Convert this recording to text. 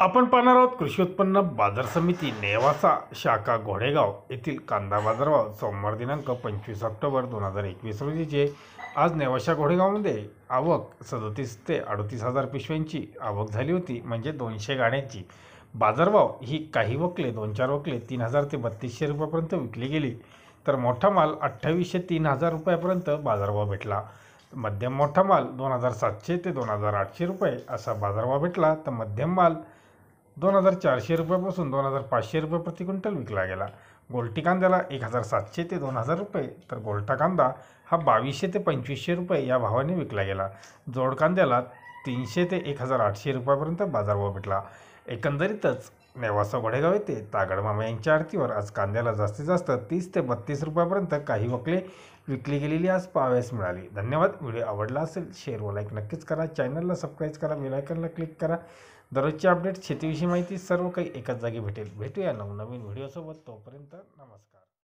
आपण पाहणार आहोत कृषी उत्पन्न बाजार समिती नेवासा शाखा घोडेगाव येथील कांदा बाजारभाव सोमवार दिनांक पंचवीस ऑक्टोबर दोन हजार एकवीस रोजीचे आज नेवाशा घोडेगावमध्ये आवक सदतीस ते अडतीस हजार पिशव्यांची आवक झाली होती म्हणजे दोनशे गाण्यांची बाजारभाव ही काही वकले दोन चार वकले तीन हजार ते बत्तीसशे रुपयापर्यंत विकली गेली तर मोठा माल अठ्ठावीसशे तीन हजार रुपयापर्यंत बाजारभाव भेटला मध्यम मोठा माल दोन हजार सातशे ते दोन हजार आठशे रुपये असा बाजारभाव भेटला तर मध्यम माल दोन हजार चारशे रुपयापासून दोन हजार पाचशे रुपये प्रति क्विंटल विकला गेला गोलटी कांद्याला एक हजार सातशे ते दोन हजार रुपये तर गोलटा कांदा हा बावीसशे ते पंचवीसशे रुपये या भावाने विकला गेला जोड कांद्याला तीनशे ते एक हजार आठशे रुपयापर्यंत बाजारभाव भेटला एकंदरीतच नेवासा वडेगाव येथे तागडमामा यांच्या आरतीवर आज कांद्याला जास्तीत जास्त तीस ते बत्तीस रुपयापर्यंत काही वकले विकली गेलेली आज पाहावयास मिळाली धन्यवाद व्हिडिओ आवडला असेल शेअर व लाईक नक्कीच करा चॅनलला सबस्क्राईब करा बेलायकनला क्लिक करा दररोजची अपडेट शेतीविषयी माहिती सर्व काही एकाच जागी भेटेल भेटूया नवनवीन व्हिडिओसोबत तोपर्यंत नमस्कार